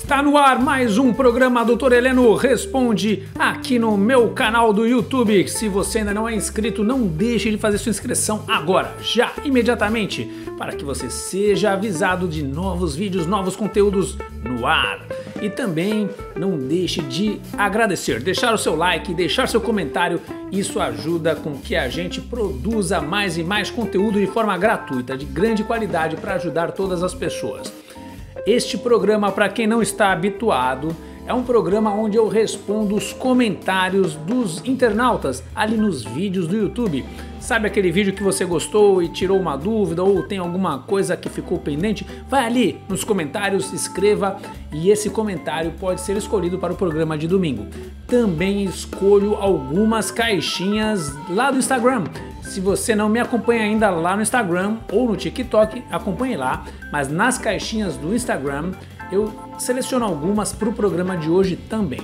Está no ar mais um programa Doutor Heleno Responde aqui no meu canal do YouTube. Se você ainda não é inscrito, não deixe de fazer sua inscrição agora, já, imediatamente, para que você seja avisado de novos vídeos, novos conteúdos no ar. E também não deixe de agradecer, deixar o seu like, deixar seu comentário. Isso ajuda com que a gente produza mais e mais conteúdo de forma gratuita, de grande qualidade, para ajudar todas as pessoas. Este programa, para quem não está habituado, é um programa onde eu respondo os comentários dos internautas ali nos vídeos do YouTube. Sabe aquele vídeo que você gostou e tirou uma dúvida ou tem alguma coisa que ficou pendente? Vai ali nos comentários, escreva e esse comentário pode ser escolhido para o programa de domingo. Também escolho algumas caixinhas lá do Instagram. Se você não me acompanha ainda lá no Instagram ou no TikTok, acompanhe lá, mas nas caixinhas do Instagram eu seleciono algumas para o programa de hoje também.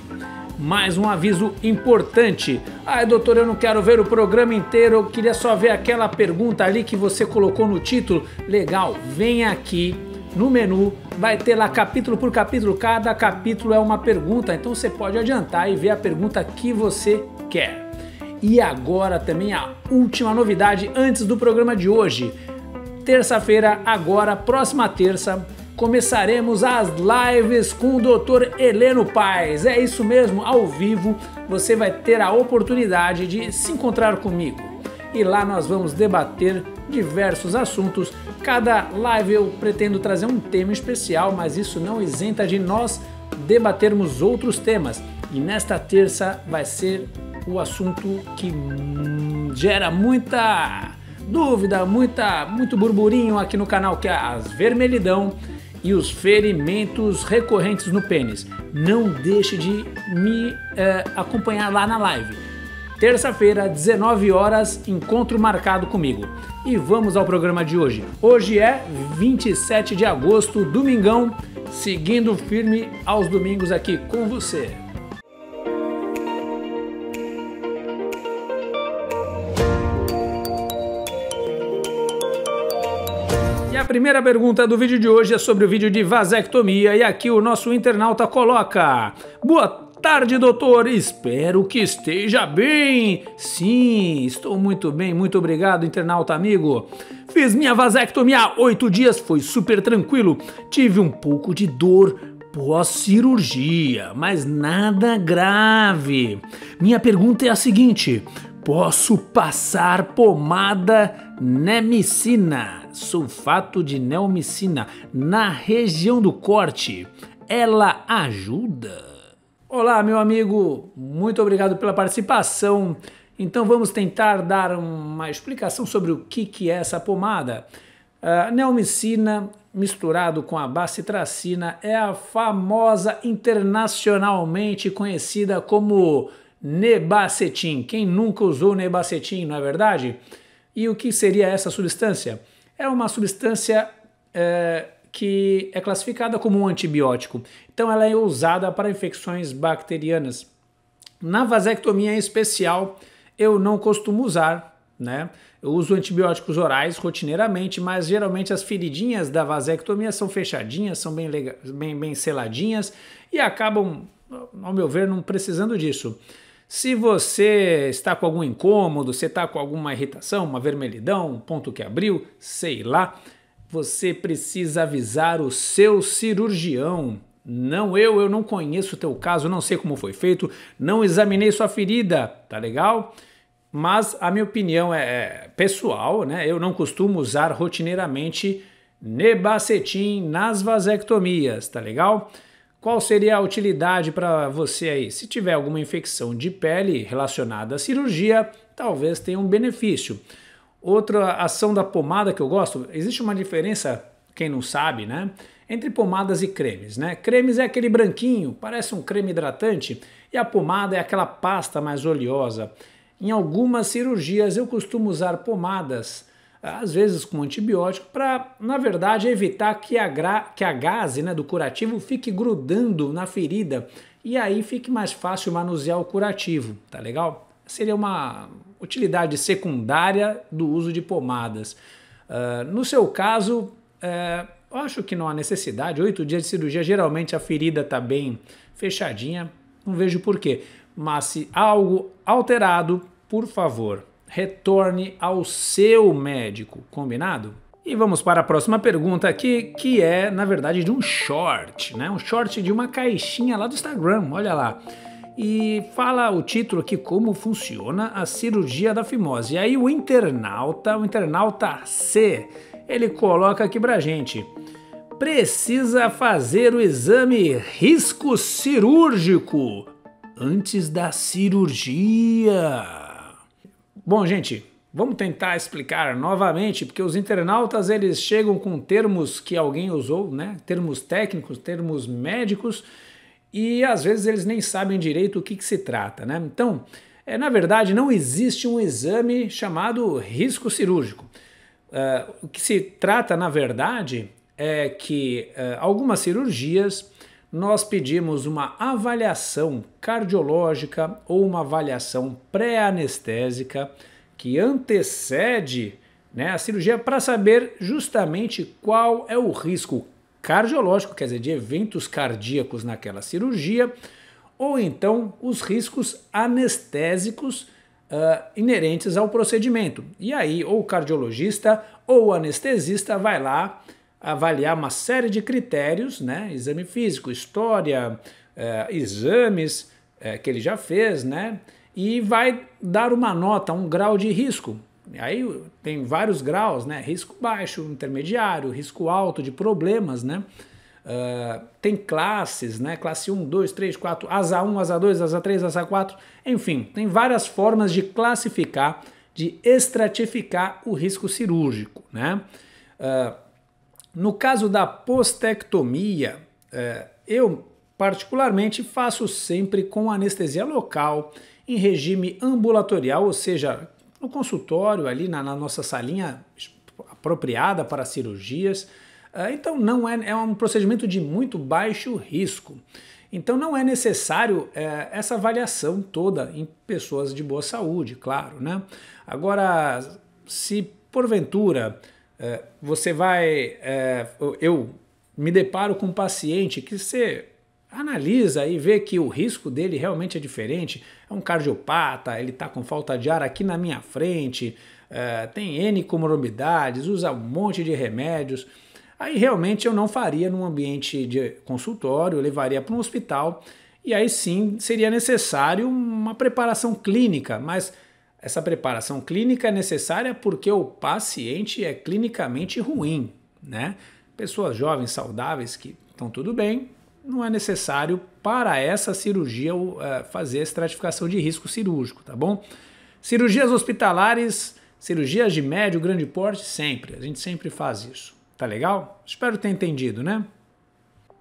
Mais um aviso importante. Ai, doutor, eu não quero ver o programa inteiro, eu queria só ver aquela pergunta ali que você colocou no título. Legal, vem aqui no menu, vai ter lá capítulo por capítulo, cada capítulo é uma pergunta, então você pode adiantar e ver a pergunta que você quer. E agora também a última novidade antes do programa de hoje. Terça-feira, agora, próxima terça, começaremos as lives com o Dr. Heleno Paz. É isso mesmo, ao vivo você vai ter a oportunidade de se encontrar comigo. E lá nós vamos debater diversos assuntos. Cada live eu pretendo trazer um tema especial, mas isso não isenta de nós debatermos outros temas. E nesta terça vai ser o assunto que gera muita dúvida, muita muito burburinho aqui no canal que é as vermelhidão e os ferimentos recorrentes no pênis. Não deixe de me é, acompanhar lá na live. Terça-feira, 19 horas, encontro marcado comigo. E vamos ao programa de hoje. Hoje é 27 de agosto, domingão, seguindo firme aos domingos aqui com você. primeira pergunta do vídeo de hoje é sobre o vídeo de vasectomia e aqui o nosso internauta coloca: Boa tarde, doutor. Espero que esteja bem. Sim, estou muito bem. Muito obrigado, internauta amigo. Fiz minha vasectomia há oito dias, foi super tranquilo. Tive um pouco de dor pós-cirurgia, mas nada grave. Minha pergunta é a seguinte: posso passar pomada nemicina, sulfato de neomicina, na região do corte. Ela ajuda? Olá, meu amigo, muito obrigado pela participação. Então vamos tentar dar uma explicação sobre o que, que é essa pomada. A ah, neomicina misturado com a bacitracina é a famosa internacionalmente conhecida como Nebacetin. Quem nunca usou Nebacetin, não é verdade? E o que seria essa substância? É uma substância é, que é classificada como um antibiótico. Então ela é usada para infecções bacterianas. Na vasectomia especial, eu não costumo usar, né? Eu uso antibióticos orais rotineiramente, mas geralmente as feridinhas da vasectomia são fechadinhas, são bem, bem, bem seladinhas e acabam, ao meu ver, não precisando disso. Se você está com algum incômodo, você está com alguma irritação, uma vermelhidão, um ponto que abriu, sei lá, você precisa avisar o seu cirurgião. Não eu, eu não conheço o teu caso, não sei como foi feito, não examinei sua ferida, tá legal? Mas a minha opinião é, é pessoal, né? Eu não costumo usar rotineiramente nebacetim nas vasectomias, tá legal? Qual seria a utilidade para você aí? Se tiver alguma infecção de pele relacionada à cirurgia, talvez tenha um benefício. Outra ação da pomada que eu gosto, existe uma diferença, quem não sabe, né? Entre pomadas e cremes, né? Cremes é aquele branquinho, parece um creme hidratante, e a pomada é aquela pasta mais oleosa. Em algumas cirurgias eu costumo usar pomadas às vezes com antibiótico, para, na verdade, evitar que a, gra... que a gase né, do curativo fique grudando na ferida e aí fique mais fácil manusear o curativo, tá legal? Seria uma utilidade secundária do uso de pomadas. Uh, no seu caso, uh, acho que não há necessidade. Oito dias de cirurgia, geralmente a ferida está bem fechadinha, não vejo porquê. Mas se algo alterado, por favor, retorne ao seu médico, combinado? E vamos para a próxima pergunta aqui, que é, na verdade, de um short, né? Um short de uma caixinha lá do Instagram, olha lá. E fala o título aqui como funciona a cirurgia da fimose. E aí o internauta, o internauta C, ele coloca aqui pra gente. Precisa fazer o exame risco cirúrgico antes da cirurgia. Bom, gente, vamos tentar explicar novamente, porque os internautas eles chegam com termos que alguém usou, né? Termos técnicos, termos médicos, e às vezes eles nem sabem direito o que, que se trata, né? Então, é, na verdade, não existe um exame chamado risco cirúrgico. Uh, o que se trata, na verdade, é que uh, algumas cirurgias nós pedimos uma avaliação cardiológica ou uma avaliação pré-anestésica que antecede né, a cirurgia para saber justamente qual é o risco cardiológico, quer dizer, de eventos cardíacos naquela cirurgia, ou então os riscos anestésicos uh, inerentes ao procedimento. E aí, ou o cardiologista ou o anestesista vai lá avaliar uma série de critérios, né? Exame físico, história, eh, exames eh, que ele já fez, né? E vai dar uma nota, um grau de risco. Aí tem vários graus, né? Risco baixo, intermediário, risco alto de problemas, né? Uh, tem classes, né? Classe 1, 2, 3, 4, asa 1, asa 2, asa 3, asa 4, enfim, tem várias formas de classificar, de estratificar o risco cirúrgico, né? Uh, no caso da postectomia, é, eu particularmente faço sempre com anestesia local, em regime ambulatorial, ou seja, no consultório, ali na, na nossa salinha apropriada para cirurgias. É, então, não é, é um procedimento de muito baixo risco. Então, não é necessário é, essa avaliação toda em pessoas de boa saúde, claro, né? Agora, se porventura é, você vai. É, eu me deparo com um paciente que você analisa e vê que o risco dele realmente é diferente. É um cardiopata, ele está com falta de ar aqui na minha frente, é, tem N comorbidades, usa um monte de remédios. Aí realmente eu não faria num ambiente de consultório, eu levaria para um hospital e aí sim seria necessário uma preparação clínica, mas essa preparação clínica é necessária porque o paciente é clinicamente ruim, né? Pessoas jovens, saudáveis, que estão tudo bem, não é necessário para essa cirurgia é, fazer estratificação de risco cirúrgico, tá bom? Cirurgias hospitalares, cirurgias de médio, grande porte, sempre. A gente sempre faz isso. Tá legal? Espero ter entendido, né?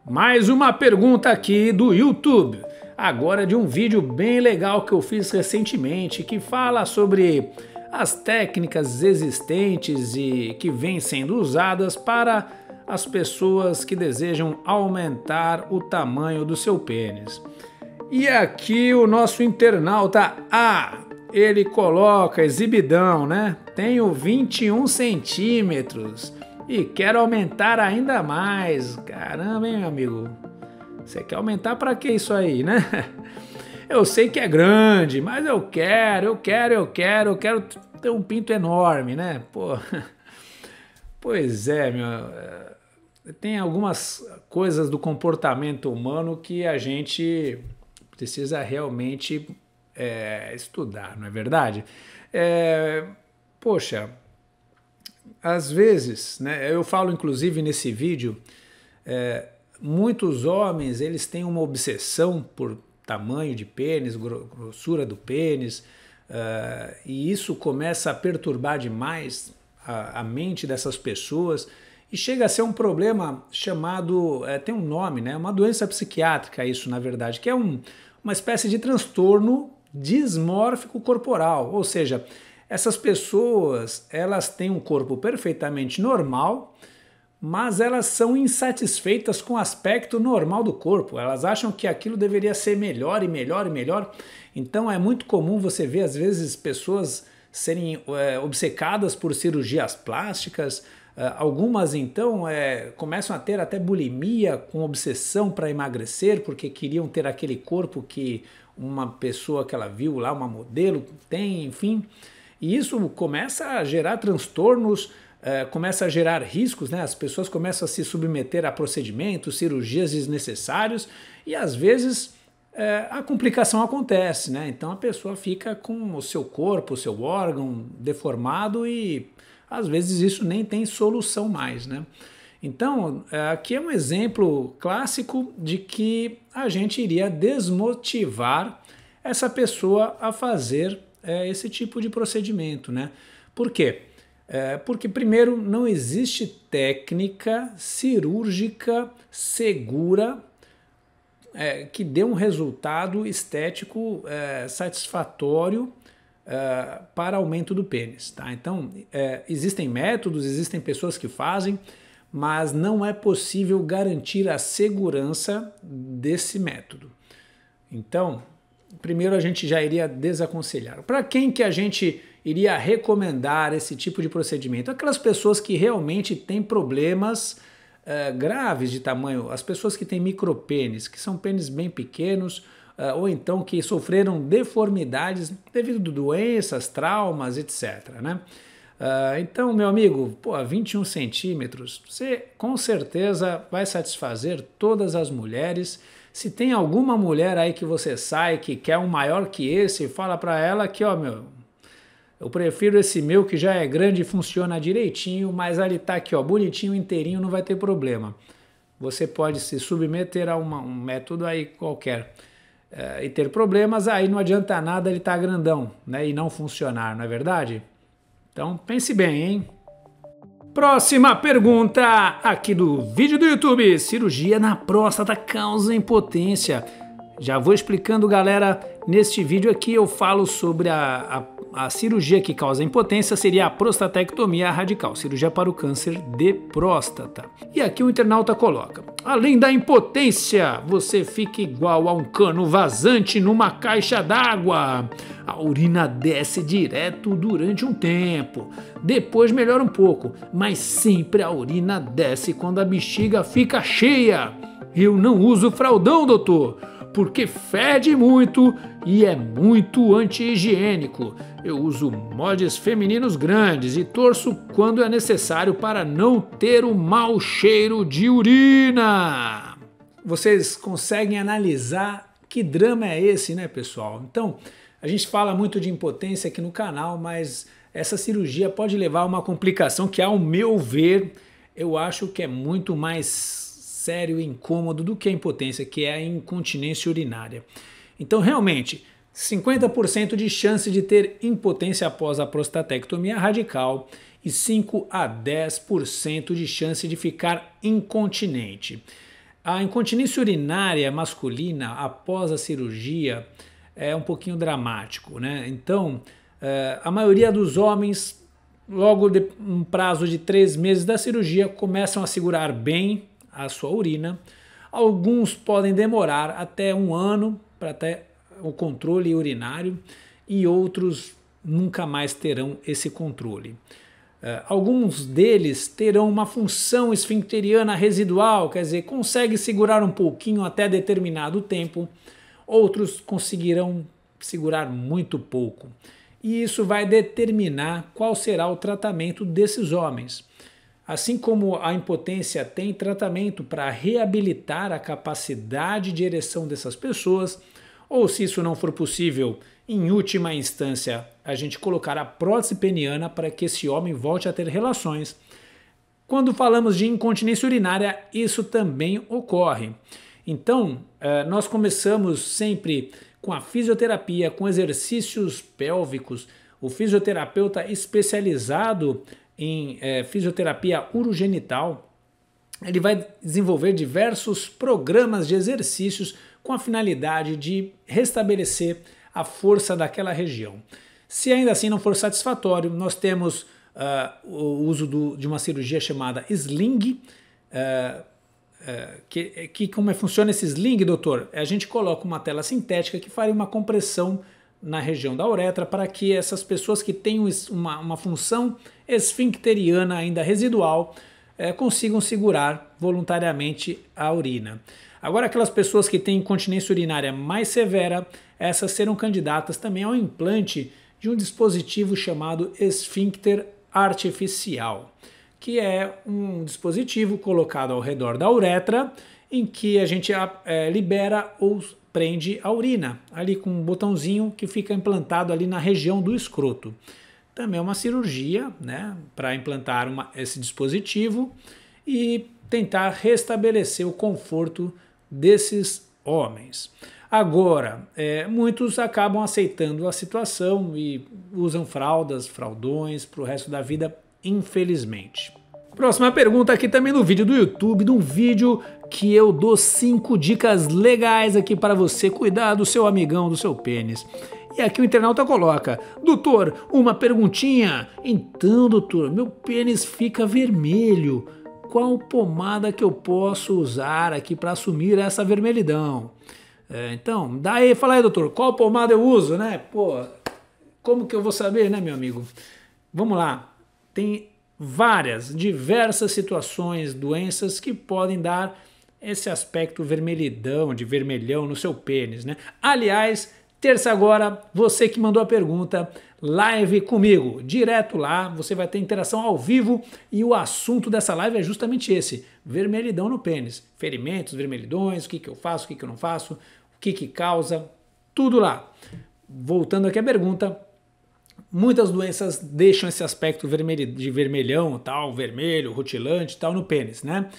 Mais uma pergunta aqui do YouTube. Agora de um vídeo bem legal que eu fiz recentemente que fala sobre as técnicas existentes e que vêm sendo usadas para as pessoas que desejam aumentar o tamanho do seu pênis. E aqui o nosso internauta A, ele coloca exibidão, né? Tenho 21 centímetros. E quero aumentar ainda mais. Caramba, hein, meu amigo? Você quer aumentar para que isso aí, né? Eu sei que é grande, mas eu quero, eu quero, eu quero, eu quero ter um pinto enorme, né? Pô. Pois é, meu. Eh, tem algumas coisas do comportamento humano que a gente precisa realmente é, estudar, não é verdade? É, poxa, às vezes, né, eu falo inclusive nesse vídeo, é, muitos homens eles têm uma obsessão por tamanho de pênis, grossura do pênis, uh, e isso começa a perturbar demais a, a, mente dessas pessoas e chega a ser um problema chamado, é, tem um nome, né, uma doença psiquiátrica isso na verdade, que é um, uma espécie de transtorno dismórfico corporal, ou seja, essas pessoas, elas têm um corpo perfeitamente normal, mas elas são insatisfeitas com o aspecto normal do corpo. Elas acham que aquilo deveria ser melhor e melhor e melhor. Então é muito comum você ver, às vezes, pessoas serem é, obcecadas por cirurgias plásticas. É, algumas, então, é, começam a ter até bulimia com obsessão para emagrecer, porque queriam ter aquele corpo que uma pessoa que ela viu lá, uma modelo, tem, enfim. E isso começa a gerar transtornos, eh, começa a gerar riscos, né? As pessoas começam a se submeter a procedimentos, cirurgias desnecessários e às vezes eh, a complicação acontece, né? Então a pessoa fica com o seu corpo, o seu órgão deformado e às vezes isso nem tem solução mais, né? Então, eh, aqui é um exemplo clássico de que a gente iria desmotivar essa pessoa a fazer é, esse tipo de procedimento, né? Por quê? É, porque, primeiro, não existe técnica cirúrgica segura é, que dê um resultado estético é, satisfatório é, para aumento do pênis. Tá? Então, é, existem métodos, existem pessoas que fazem, mas não é possível garantir a segurança desse método. Então, primeiro a gente já iria desaconselhar. Para quem que a gente iria recomendar esse tipo de procedimento? Aquelas pessoas que realmente têm problemas uh, graves de tamanho, as pessoas que têm micropênis, que são pênis bem pequenos, uh, ou então que sofreram deformidades devido a doenças, traumas, etc. Né? Uh, então, meu amigo, pô, 21 centímetros, você com certeza vai satisfazer todas as mulheres se tem alguma mulher aí que você sai que quer um maior que esse, fala para ela que, ó, meu, eu prefiro esse meu que já é grande e funciona direitinho, mas ali tá aqui, ó, bonitinho, inteirinho, não vai ter problema. Você pode se submeter a uma, um método aí qualquer é, e ter problemas, aí não adianta nada ele tá grandão, né, e não funcionar, não é verdade? Então pense bem, hein? Próxima pergunta aqui do vídeo do YouTube: cirurgia na próstata causa impotência. Já vou explicando, galera. Neste vídeo aqui eu falo sobre a, a a cirurgia que causa impotência seria a prostatectomia radical, cirurgia para o câncer de próstata. E aqui o internauta coloca: além da impotência, você fica igual a um cano vazante numa caixa d'água. A urina desce direto durante um tempo, depois melhora um pouco, mas sempre a urina desce quando a bexiga fica cheia. Eu não uso fraldão, doutor, porque fede muito e é muito anti-higiênico. Eu uso mods femininos grandes e torço quando é necessário para não ter o mau cheiro de urina. Vocês conseguem analisar que drama é esse, né, pessoal? Então, a gente fala muito de impotência aqui no canal, mas essa cirurgia pode levar a uma complicação que, ao meu ver, eu acho que é muito mais sério e incômodo do que a impotência, que é a incontinência urinária. Então, realmente, 50% de chance de ter impotência após a prostatectomia radical e 5 a 10% de chance de ficar incontinente. A incontinência urinária masculina após a cirurgia é um pouquinho dramático, né? Então, eh, a maioria dos homens, logo de um prazo de três meses da cirurgia, começam a segurar bem a sua urina. Alguns podem demorar até um ano para até o controle urinário e outros nunca mais terão esse controle. Eh, alguns deles terão uma função esfincteriana residual, quer dizer, consegue segurar um pouquinho até determinado tempo, outros conseguirão segurar muito pouco. E isso vai determinar qual será o tratamento desses homens. Assim como a impotência tem tratamento para reabilitar a capacidade de ereção dessas pessoas, ou se isso não for possível, em última instância, a gente colocar a prótese peniana para que esse homem volte a ter relações. Quando falamos de incontinência urinária, isso também ocorre. Então, eh, nós começamos sempre com a fisioterapia, com exercícios pélvicos. O fisioterapeuta especializado em eh, fisioterapia urogenital, ele vai desenvolver diversos programas de exercícios com a finalidade de restabelecer a força daquela região. Se ainda assim não for satisfatório, nós temos uh, o uso do, de uma cirurgia chamada sling. Uh, uh, que, que, como é, funciona esse sling, doutor? É, a gente coloca uma tela sintética que faria uma compressão na região da uretra para que essas pessoas que têm uma, uma função esfincteriana ainda residual é, consigam segurar voluntariamente a urina. Agora, aquelas pessoas que têm incontinência urinária mais severa, essas serão candidatas também ao implante de um dispositivo chamado esfíncter artificial, que é um dispositivo colocado ao redor da uretra em que a gente é, libera ou prende a urina, ali com um botãozinho que fica implantado ali na região do escroto também uma cirurgia né, para implantar uma, esse dispositivo e tentar restabelecer o conforto desses homens. Agora, é, muitos acabam aceitando a situação e usam fraldas, fraldões para o resto da vida, infelizmente. Próxima pergunta aqui também no vídeo do YouTube, de um vídeo que eu dou cinco dicas legais aqui para você cuidar do seu amigão, do seu pênis. E aqui o internauta coloca: Doutor, uma perguntinha. Então, doutor, meu pênis fica vermelho. Qual pomada que eu posso usar aqui para assumir essa vermelhidão? É, então, daí, fala aí, doutor, qual pomada eu uso, né? Pô, como que eu vou saber, né, meu amigo? Vamos lá. Tem várias, diversas situações, doenças que podem dar esse aspecto vermelhidão, de vermelhão no seu pênis, né? Aliás, Terça agora, você que mandou a pergunta, live comigo, direto lá, você vai ter interação ao vivo e o assunto dessa live é justamente esse: vermelhidão no pênis, ferimentos, vermelhidões, o que, que eu faço, o que, que eu não faço, o que, que causa, tudo lá. Voltando aqui à pergunta, muitas doenças deixam esse aspecto de vermelhão, tal, vermelho, rutilante, tal, no pênis, né?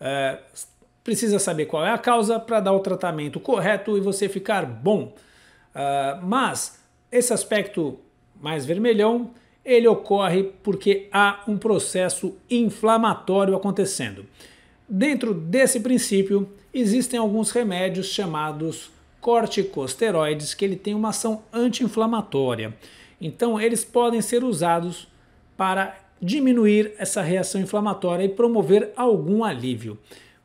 Eh, precisa saber qual é a causa para dar o tratamento correto e você ficar bom. Ah, mas esse aspecto mais vermelhão ele ocorre porque há um processo inflamatório acontecendo. Dentro desse princípio, existem alguns remédios chamados corticosteroides que ele tem uma ação anti-inflamatória. Então, eles podem ser usados para diminuir essa reação inflamatória e promover algum alívio.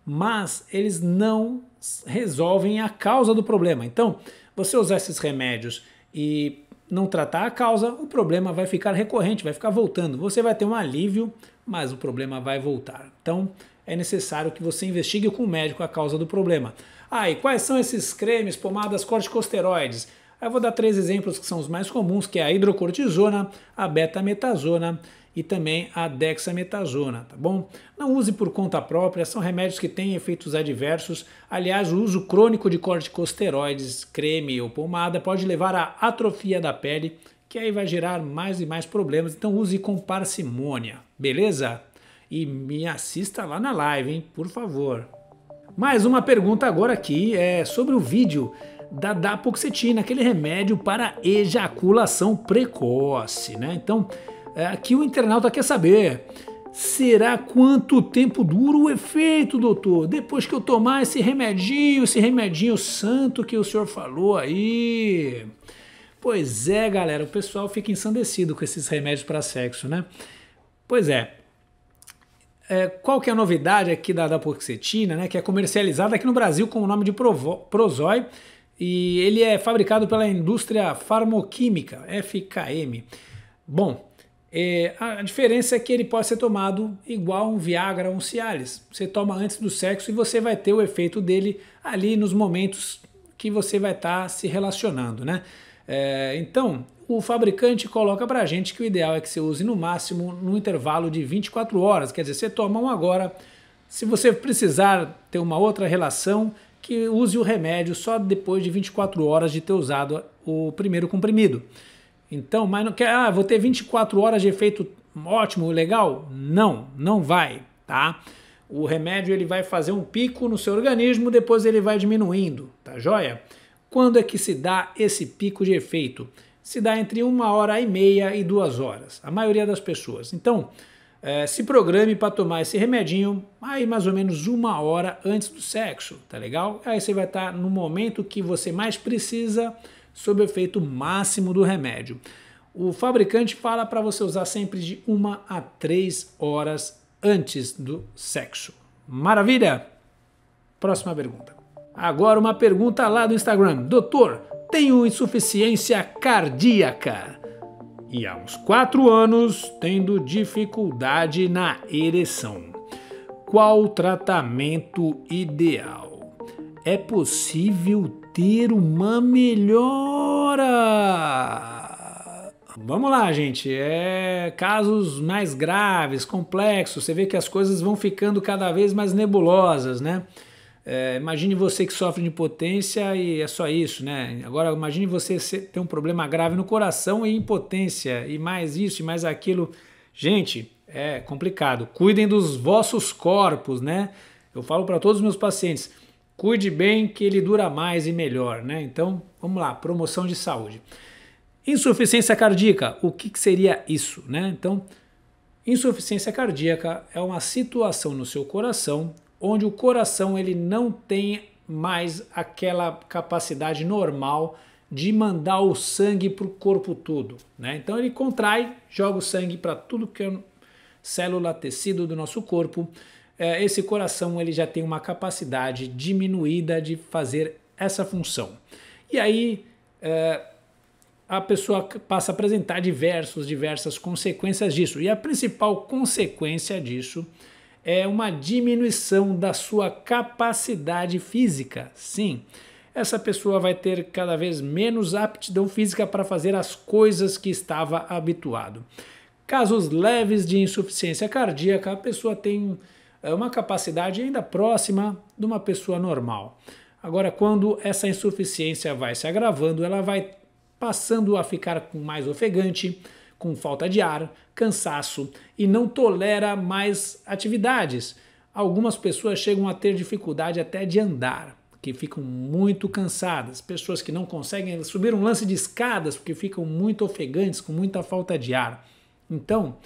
Mas eles não resolvem a causa do problema. Então, você usar esses remédios e não tratar a causa, o problema vai ficar recorrente, vai ficar voltando. Você vai ter um alívio, mas o problema vai voltar. Então, é necessário que você investigue com o médico a causa do problema. Ah, e quais são esses cremes, pomadas corticosteroides? Eu vou dar três exemplos que são os mais comuns, que é a hidrocortisona, a betametasona e também a dexametasona, tá bom? Não use por conta própria, são remédios que têm efeitos adversos. Aliás, o uso crônico de corticosteroides, creme ou pomada pode levar à atrofia da pele, que aí vai gerar mais e mais problemas. Então use com parcimônia, beleza? E me assista lá na live, hein? Por favor. Mais uma pergunta agora aqui é sobre o vídeo da dapoxetina, aquele remédio para ejaculação precoce, né? Então, é, aqui o internauta quer saber. Será quanto tempo dura o efeito, doutor? Depois que eu tomar esse remedinho, esse remedinho santo que o senhor falou aí. Pois é, galera, o pessoal fica ensandecido com esses remédios para sexo, né? Pois é. é. qual que é a novidade aqui da, dapoxetina né? Que é comercializada aqui no Brasil com o nome de Provo, Prozoi e ele é fabricado pela indústria farmoquímica, FKM. Bom, é, a diferença é que ele pode ser tomado igual um Viagra ou um Cialis. Você toma antes do sexo e você vai ter o efeito dele ali nos momentos que você vai estar tá se relacionando, né? É, então, o fabricante coloca para a gente que o ideal é que você use no máximo no intervalo de 24 horas. Quer dizer, você toma um agora. Se você precisar ter uma outra relação, que use o remédio só depois de 24 horas de ter usado o primeiro comprimido. Então, mas não quer, ah, vou ter 24 horas de efeito ótimo, legal? Não, não vai, tá? O remédio ele vai fazer um pico no seu organismo, depois ele vai diminuindo, tá joia? Quando é que se dá esse pico de efeito? Se dá entre uma hora e meia e duas horas, a maioria das pessoas. Então, é, se programe para tomar esse remedinho aí mais ou menos uma hora antes do sexo, tá legal? Aí você vai estar tá no momento que você mais precisa sob o efeito máximo do remédio. O fabricante fala para você usar sempre de uma a três horas antes do sexo. Maravilha? Próxima pergunta. Agora uma pergunta lá do Instagram. Doutor, tenho insuficiência cardíaca e há uns quatro anos tendo dificuldade na ereção. Qual o tratamento ideal? É possível ter uma melhor vamos lá, gente. É casos mais graves, complexos. Você vê que as coisas vão ficando cada vez mais nebulosas, né? É, imagine você que sofre de impotência e é só isso, né? Agora, imagine você ter um problema grave no coração e impotência, e mais isso e mais aquilo. Gente, é complicado. Cuidem dos vossos corpos, né? Eu falo para todos os meus pacientes Cuide bem que ele dura mais e melhor, né? Então, vamos lá, promoção de saúde. Insuficiência cardíaca, o que, que seria isso, né? Então, insuficiência cardíaca é uma situação no seu coração onde o coração ele não tem mais aquela capacidade normal de mandar o sangue para o corpo todo. Né? Então ele contrai, joga o sangue para tudo que é célula, tecido do nosso corpo é, esse coração ele já tem uma capacidade diminuída de fazer essa função. E aí é, a pessoa passa a apresentar diversos, diversas consequências disso. E a principal consequência disso é uma diminuição da sua capacidade física. Sim, essa pessoa vai ter cada vez menos aptidão física para fazer as coisas que estava habituado. Casos leves de insuficiência cardíaca, a pessoa tem é uma capacidade ainda próxima de uma pessoa normal. Agora, quando essa insuficiência vai se agravando, ela vai passando a ficar mais ofegante, com falta de ar, cansaço e não tolera mais atividades. Algumas pessoas chegam a ter dificuldade até de andar, que ficam muito cansadas. Pessoas que não conseguem subir um lance de escadas porque ficam muito ofegantes, com muita falta de ar. Então,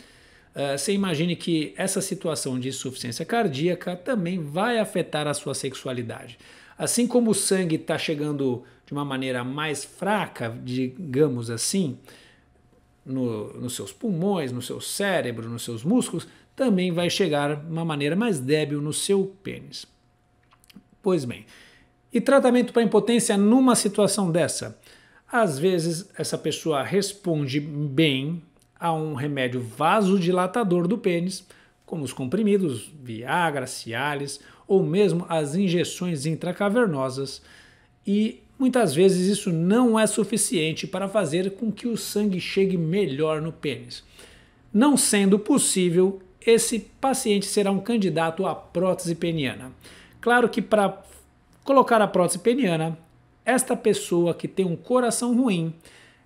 eh, você imagine que essa situação de insuficiência cardíaca também vai afetar a sua sexualidade. Assim como o sangue está chegando de uma maneira mais fraca, digamos assim, no, nos seus pulmões, no seu cérebro, nos seus músculos, também vai chegar de uma maneira mais débil no seu pênis. Pois bem, e tratamento para impotência numa situação dessa? Às vezes essa pessoa responde bem a um remédio vasodilatador do pênis, como os comprimidos Viagra, Cialis ou mesmo as injeções intracavernosas, e muitas vezes isso não é suficiente para fazer com que o sangue chegue melhor no pênis. Não sendo possível, esse paciente será um candidato à prótese peniana. Claro que para colocar a prótese peniana, esta pessoa que tem um coração ruim,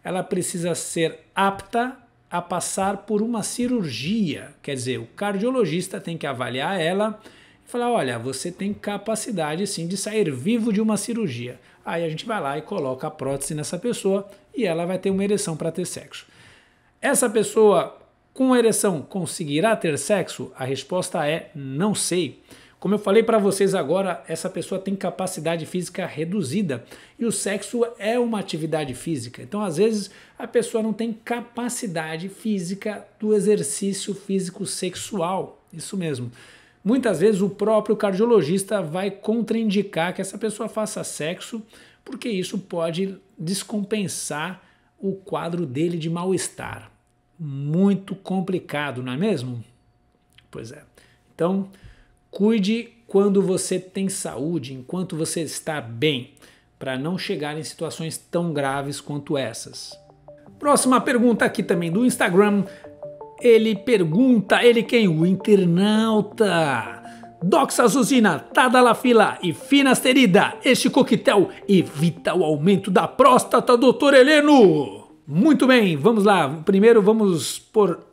ela precisa ser apta a passar por uma cirurgia. Quer dizer, o cardiologista tem que avaliar ela e falar: olha, você tem capacidade sim de sair vivo de uma cirurgia. Aí a gente vai lá e coloca a prótese nessa pessoa e ela vai ter uma ereção para ter sexo. Essa pessoa com ereção conseguirá ter sexo? A resposta é não sei. Como eu falei para vocês agora, essa pessoa tem capacidade física reduzida e o sexo é uma atividade física. Então, às vezes, a pessoa não tem capacidade física do exercício físico sexual. Isso mesmo. Muitas vezes o próprio cardiologista vai contraindicar que essa pessoa faça sexo, porque isso pode descompensar o quadro dele de mal-estar. Muito complicado, não é mesmo? Pois é. Então, Cuide quando você tem saúde, enquanto você está bem, para não chegar em situações tão graves quanto essas. Próxima pergunta aqui também do Instagram. Ele pergunta, ele quem? O internauta. Doxa Azuzina, Tadalafila e Finasterida, este coquetel evita o aumento da próstata, doutor Heleno. Muito bem, vamos lá. Primeiro vamos por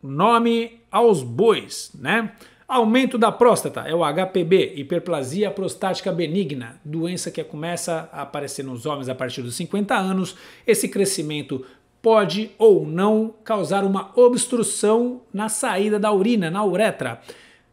nome aos bois, né? Aumento da próstata é o HPB, hiperplasia prostática benigna, doença que começa a aparecer nos homens a partir dos 50 anos. Esse crescimento pode ou não causar uma obstrução na saída da urina, na uretra.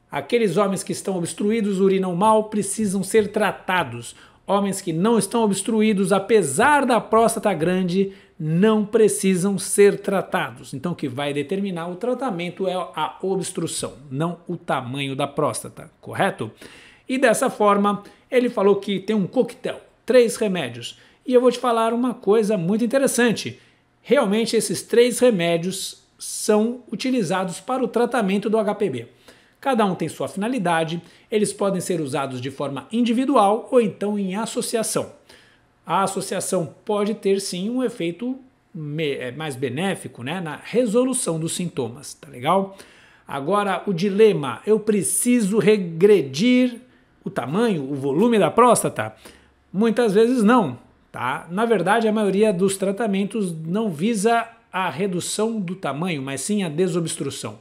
Aqueles homens que estão obstruídos, urinam mal, precisam ser tratados. Homens que não estão obstruídos, apesar da próstata grande, não precisam ser tratados. Então, o que vai determinar o tratamento é a obstrução, não o tamanho da próstata, correto? E dessa forma, ele falou que tem um coquetel, três remédios. E eu vou te falar uma coisa muito interessante. Realmente, esses três remédios são utilizados para o tratamento do HPB. Cada um tem sua finalidade, eles podem ser usados de forma individual ou então em associação. A associação pode ter sim um efeito é, mais benéfico né, na resolução dos sintomas, tá legal? Agora, o dilema: eu preciso regredir o tamanho, o volume da próstata? Muitas vezes não, tá? Na verdade, a maioria dos tratamentos não visa a redução do tamanho, mas sim a desobstrução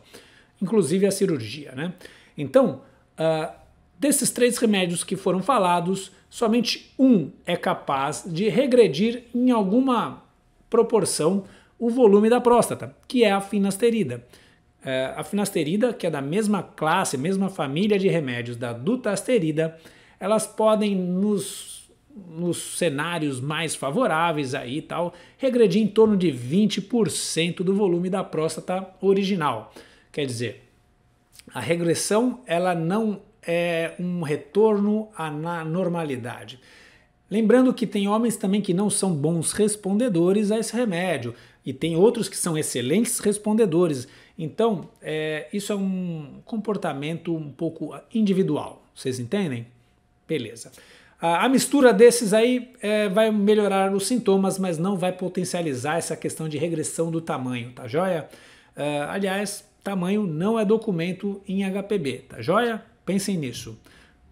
inclusive a cirurgia. Né? Então, uh, desses três remédios que foram falados, somente um é capaz de regredir em alguma proporção o volume da próstata, que é a finasterida. Uh, a finasterida, que é da mesma classe, mesma família de remédios da dutasterida, elas podem nos nos cenários mais favoráveis aí e tal, regredir em torno de 20% do volume da próstata original. Quer dizer, a regressão ela não é um retorno à normalidade. Lembrando que tem homens também que não são bons respondedores a esse remédio e tem outros que são excelentes respondedores. Então, é, isso é um comportamento um pouco individual. Vocês entendem? Beleza. A, a mistura desses aí é, vai melhorar os sintomas, mas não vai potencializar essa questão de regressão do tamanho, tá joia? Uh, aliás, tamanho não é documento em HPB, tá joia? Pensem nisso.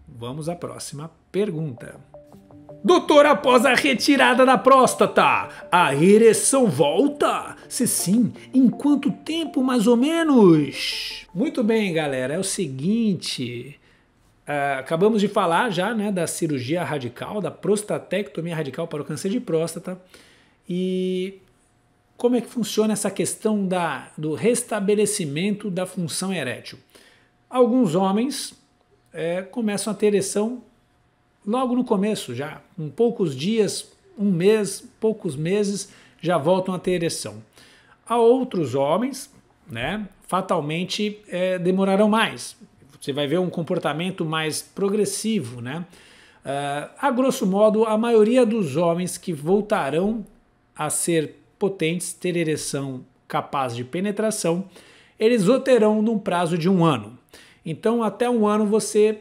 Vamos à próxima pergunta. Doutor, após a retirada da próstata, a ereção volta? Se sim, em quanto tempo mais ou menos? Muito bem, galera, é o seguinte. Uh, acabamos de falar já né, da cirurgia radical, da prostatectomia radical para o câncer de próstata. E como é que funciona essa questão da, do restabelecimento da função erétil. Alguns homens é, começam a ter ereção logo no começo, já em poucos dias, um mês, poucos meses, já voltam a ter ereção. Há outros homens, né, fatalmente é, demorarão mais. Você vai ver um comportamento mais progressivo, né? Uh, a grosso modo, a maioria dos homens que voltarão a ser potentes ter ereção capaz de penetração, eles o terão num prazo de um ano. Então, até um ano você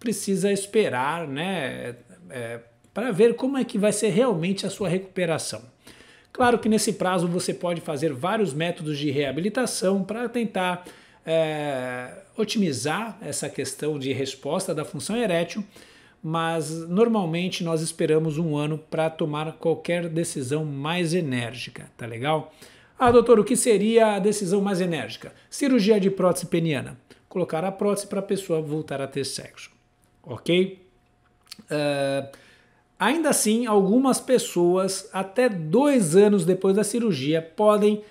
precisa esperar, né, é, para ver como é que vai ser realmente a sua recuperação. Claro que nesse prazo você pode fazer vários métodos de reabilitação para tentar é, otimizar essa questão de resposta da função erétil mas normalmente nós esperamos um ano para tomar qualquer decisão mais enérgica, tá legal? Ah, doutor, o que seria a decisão mais enérgica? Cirurgia de prótese peniana. Colocar a prótese para a pessoa voltar a ter sexo, ok? Uh, ainda assim, algumas pessoas, até dois anos depois da cirurgia, podem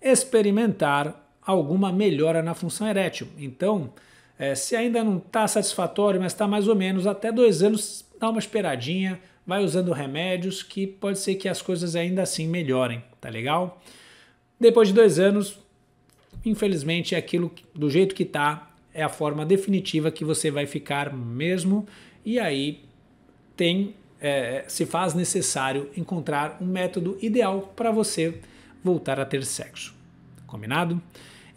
experimentar alguma melhora na função erétil. Então, é, se ainda não está satisfatório, mas está mais ou menos até dois anos, dá uma esperadinha, vai usando remédios, que pode ser que as coisas ainda assim melhorem, tá legal? Depois de dois anos, infelizmente, é aquilo do jeito que está é a forma definitiva que você vai ficar mesmo, e aí tem é, se faz necessário encontrar um método ideal para você voltar a ter sexo. Combinado?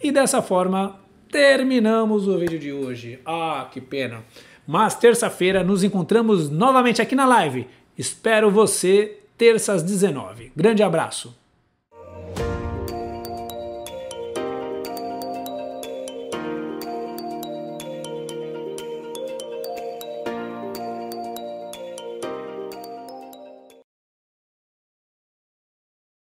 E dessa forma terminamos o vídeo de hoje. Ah, que pena. Mas terça-feira nos encontramos novamente aqui na live. Espero você terça às 19. Grande abraço.